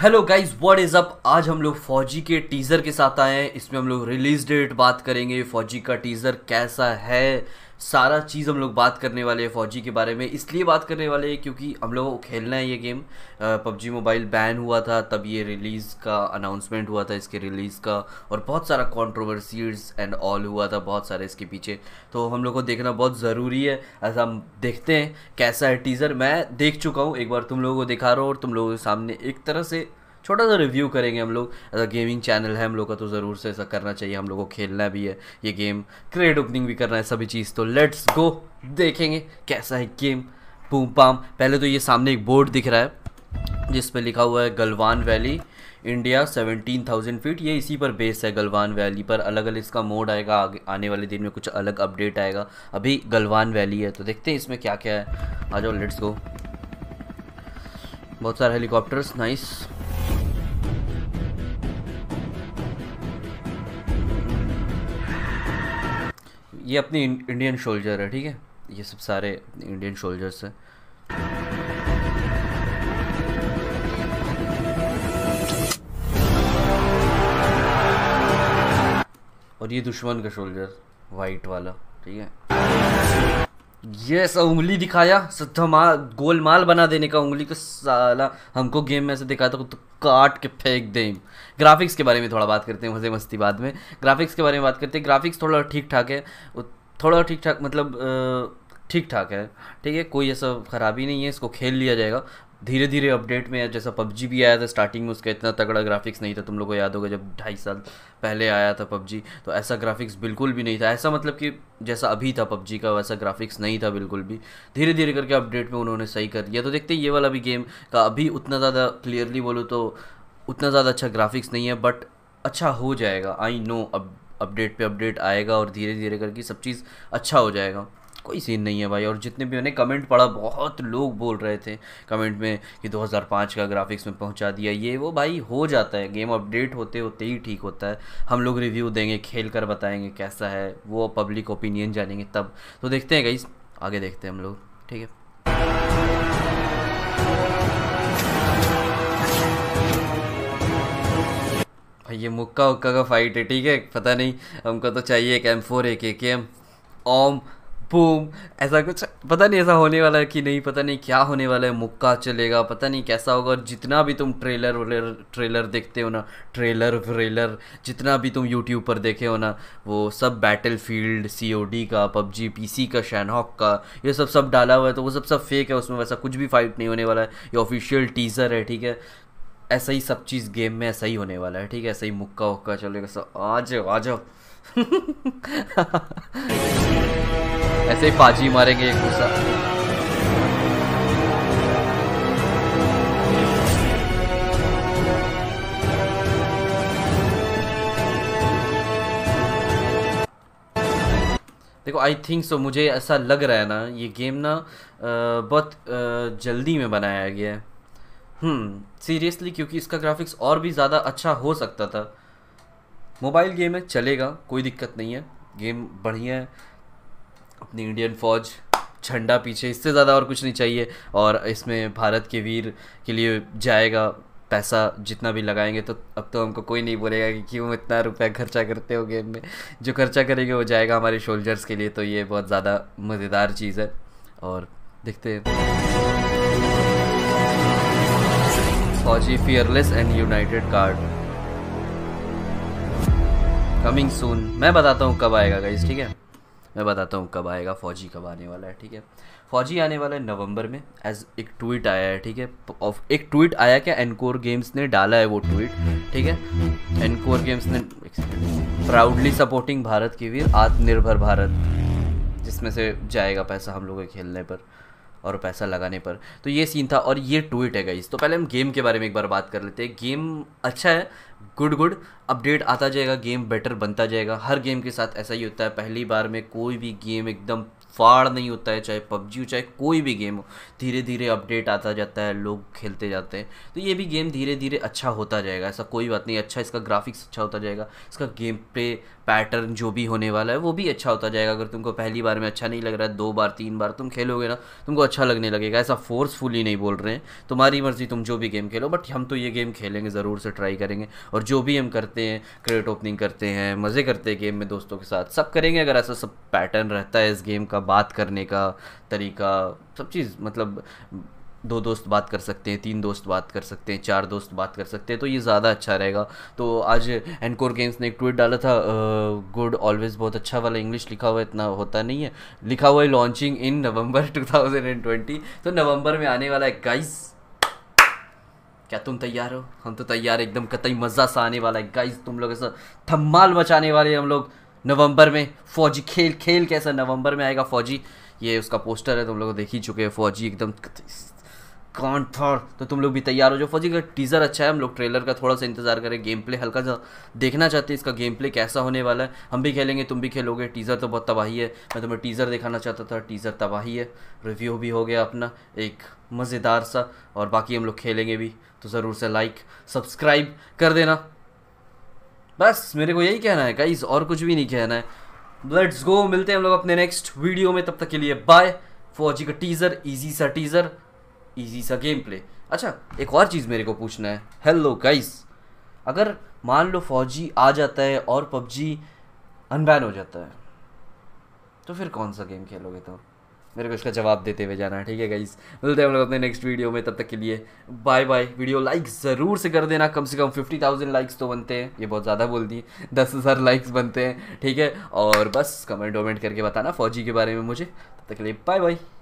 Hello guys what is up आज हम लोग फौजी के टीज़र के साथ आए हैं इसमें हम लोग रिलीज़ डेट बात करेंगे फौजी का टीज़र कैसा है सारा चीज़ हम लोग बात करने वाले हैं फौजी के बारे में इसलिए बात करने वाले हैं क्योंकि हम लोगों को खेलना है ये गेम पबजी मोबाइल बैन हुआ था तब ये रिलीज़ का अनाउंसमेंट हुआ था इसके रिलीज़ का और बहुत सारा कॉन्ट्रोवर्सीज एंड ऑल हुआ था बहुत सारे इसके पीछे तो हम लोग को देखना बहुत ज़रूरी है ऐसा हम देखते हैं कैसा है टीज़र मैं देख चुका हूँ एक बार तुम लोगों को दिखा रहा हूँ और तुम लोगों के सामने एक तरह से छोटा सा रिव्यू करेंगे हम लोग एज अ गेमिंग चैनल है हम लोग का तो ज़रूर से ऐसा करना चाहिए हम लोग को खेलना भी है ये गेम क्रेड ओपनिंग भी करना है सभी चीज़ तो लेट्स गो देखेंगे कैसा है गेम पूम पाम पहले तो ये सामने एक बोर्ड दिख रहा है जिस पर लिखा हुआ है गलवान वैली इंडिया 17,000 फीट ये इसी पर बेस है गलवान वैली पर अलग अलग इसका मोड आएगा आगे आने वाले दिन में कुछ अलग अपडेट आएगा अभी गलवान वैली है तो देखते हैं इसमें क्या क्या है आ जाओ लेट्स गो बहुत सारे हेलीकॉप्टर्स नाइस ये अपनी इंडियन शोल्जर है ठीक है ये सब सारे इंडियन शोल्जर्स हैं और ये दुश्मन का शोल्जर वाइट वाला ठीक है ये सब उंगली दिखाया सत्ता गोलमाल बना देने का उंगली को साला हमको गेम में ऐसे दिखाया था तो काट के फेंक दें ग्राफिक्स के बारे में थोड़ा बात करते हैं मज़े मस्ती बाद में ग्राफिक्स के बारे में बात करते हैं ग्राफिक्स थोड़ा ठीक ठाक है थोड़ा ठीक ठाक मतलब ठीक ठाक है ठीक है कोई ऐसा ख़राबी नहीं है इसको खेल लिया जाएगा धीरे धीरे अपडेट में जैसा पबजी भी आया था स्टार्टिंग में उसका इतना तगड़ा ग्राफिक्स नहीं था तुम लोग को याद होगा जब ढाई साल पहले आया था पबजी तो ऐसा ग्राफिक्स बिल्कुल भी नहीं था ऐसा मतलब कि जैसा अभी था पबजी का वैसा ग्राफिक्स नहीं था बिल्कुल भी धीरे धीरे करके अपडेट में उन्होंने सही कर दिया तो देखते ये वाला भी गेम का अभी उतना ज़्यादा क्लियरली बोलो तो उतना ज़्यादा अच्छा ग्राफिक्स नहीं है बट अच्छा हो जाएगा आई नो अब अपडेट पे अपडेट आएगा और धीरे धीरे करके सब चीज़ अच्छा हो जाएगा कोई सीन नहीं है भाई और जितने भी मैंने कमेंट पढ़ा बहुत लोग बोल रहे थे कमेंट में कि 2005 का ग्राफिक्स में पहुंचा दिया ये वो भाई हो जाता है गेम अपडेट होते होते ही ठीक होता है हम लोग रिव्यू देंगे खेल कर बताएंगे कैसा है वो पब्लिक ओपिनियन जानेंगे तब तो देखते हैं गई आगे देखते हैं हम लोग ठीक है भाई ये मुक्का उक्का का फाइट है ठीक है पता नहीं हमको तो चाहिए एक एम फोर एक एम ओम बूम ऐसा कुछ पता नहीं ऐसा होने वाला है कि नहीं पता नहीं क्या होने वाला है मुक्का चलेगा पता नहीं कैसा होगा और जितना भी तुम ट्रेलर वेलर ट्रेलर देखते हो ना ट्रेलर व्रेलर जितना भी तुम यूट्यूब पर देखे हो ना वो सब battlefield C O D का पबजी पी सी का शैनहॉक का ये सब सब डाला हुआ है तो वो सब सब फेक है उसमें वैसा कुछ भी फाइट नहीं होने वाला है ये ऑफिशियल टीज़र है ठीक है ऐसा ही सब चीज़ गेम में ऐसा ही होने वाला है ठीक है ऐसा ही मुक्का उक्का चलेगा सब आ जाओ आ जाओ ऐसे ही पाजी मारेंगे एक दूसरा देखो आई थिंक सो मुझे ऐसा लग रहा है ना ये गेम ना बहुत जल्दी में बनाया गया है सीरियसली हम्म, क्योंकि इसका ग्राफिक्स और भी ज़्यादा अच्छा हो सकता था मोबाइल गेम है चलेगा कोई दिक्कत नहीं है गेम बढ़िया है अपनी इंडियन फ़ौज झंडा पीछे इससे ज़्यादा और कुछ नहीं चाहिए और इसमें भारत के वीर के लिए जाएगा पैसा जितना भी लगाएंगे तो अब तो हमको कोई नहीं बोलेगा कि क्यों इतना रुपया खर्चा करते हो गेम में जो खर्चा करेंगे वो जाएगा हमारे शोल्जर्स के लिए तो ये बहुत ज़्यादा मज़ेदार चीज़ है और देखते हैं Fauji fearless and united guards coming soon मैं बताता हूँ कब आएगा गाइज ठीक है मैं बताता हूँ कब आएगा फ़ौजी कब आने वाला है ठीक है फ़ौजी आने वाला है नवंबर में एज एक ट्वीट आया है ठीक है ऑफ एक ट्वीट आया क्या एनकोर गेम्स ने डाला है वो ट्वीट ठीक है एनकोर गेम्स ने प्राउडली सपोर्टिंग भारत की वीर आत्मनिर्भर भारत जिसमें से जाएगा पैसा हम लोग के खेलने पर और पैसा लगाने पर तो ये सीन था और ये ट्वीट है गाइज तो पहले हम गेम के बारे में एक बार बात कर लेते हैं गेम अच्छा है गुड गुड अपडेट आता जाएगा गेम बेटर बनता जाएगा हर गेम के साथ ऐसा ही होता है पहली बार में कोई भी गेम एकदम फाड़ नहीं होता है चाहे पबजी हो चाहे कोई भी गेम हो धीरे धीरे अपडेट आता जाता है लोग खेलते जाते हैं तो ये भी गेम धीरे धीरे अच्छा होता जाएगा ऐसा कोई बात नहीं अच्छा इसका ग्राफिक्स अच्छा होता जाएगा इसका गेम प्ले पैटर्न जो भी होने वाला है वो भी अच्छा होता जाएगा अगर तुमको पहली बार में अच्छा नहीं लग रहा है दो बार तीन बार तुम खेलोगे ना तुमको अच्छा लगने लगेगा ऐसा फोर्सफुली नहीं बोल रहे हैं तुम्हारी मर्ज़ी तुम जो भी गेम खेलो बट हम तो ये गेम खेलेंगे ज़रूर से ट्राई करेंगे और जो भी हम करते हैं क्रेडिट ओपनिंग करते हैं मज़े करते हैं गेम में दोस्तों के साथ सब करेंगे अगर ऐसा सब पैटर्न रहता है इस गेम का का बात करने का तरीका सब चीज़ मतलब दो दोस्त बात कर सकते हैं तीन दोस्त बात कर सकते हैं चार दोस्त बात कर सकते हैं तो ये ज़्यादा अच्छा रहेगा तो आज एनकोर गेम्स ने एक ट्वीट डाला था गुड ऑलवेज बहुत अच्छा वाला इंग्लिश लिखा हुआ इतना होता नहीं है लिखा हुआ है लॉन्चिंग इन नवंबर 2020 तो नवंबर में आने वाला है गाइस क्या तुम तैयार हो हम तो तैयार एकदम कतई मज़ा सा आने वाला है गाइस तुम लोग ऐसा थम्माल मचाने वाले हम लोग नवंबर में फौजी खेल खेल कैसा नवंबर में आएगा फौजी ये उसका पोस्टर है तुम लोग देख ही चुके हैं फौजी एकदम कौन थॉर तो तुम लोग भी तैयार हो जाओ फौजी का टीज़र अच्छा है हम लोग ट्रेलर का थोड़ा सा इंतजार करें गेम प्ले हल्का सा देखना चाहते हैं इसका गेम प्ले कैसा होने वाला है हम भी खेलेंगे तुम भी खेलोगे टीज़र तो बहुत तबाही है मैं तुम्हें टीज़र दिखाना चाहता था टीज़र तबाही है रिव्यू भी हो गया अपना एक मज़ेदार सा और बाकी हम लोग खेलेंगे भी तो ज़रूर से लाइक सब्सक्राइब कर देना बस मेरे को यही कहना है गाइज और कुछ भी नहीं कहना है लेट्स गो मिलते हैं हम लोग अपने नेक्स्ट वीडियो में तब तक के लिए बाय फौजी का टीज़र ईजी सा टीज़र ईजी सा गेम प्ले अच्छा एक और चीज़ मेरे को पूछना है हेलो गाइस अगर मान लो फौजी आ जाता है और पबजी अनबैन हो जाता है तो फिर कौन सा गेम खेलोगे तुम तो? मेरे को इसका जवाब देते हुए जाना है ठीक है गाइज मिलते हैं हम लोग अपने नेक्स्ट वीडियो में तब तक के लिए बाय बाय वीडियो लाइक ज़रूर से कर देना कम से कम फिफ्टी थाउजेंड लाइक्स तो बनते हैं ये बहुत ज़्यादा बोल दिए दस हज़ार लाइक्स बनते हैं ठीक है और बस कमेंट वमेंट करके बताना फौजी के बारे में मुझे तब तक के लिए बाय बाय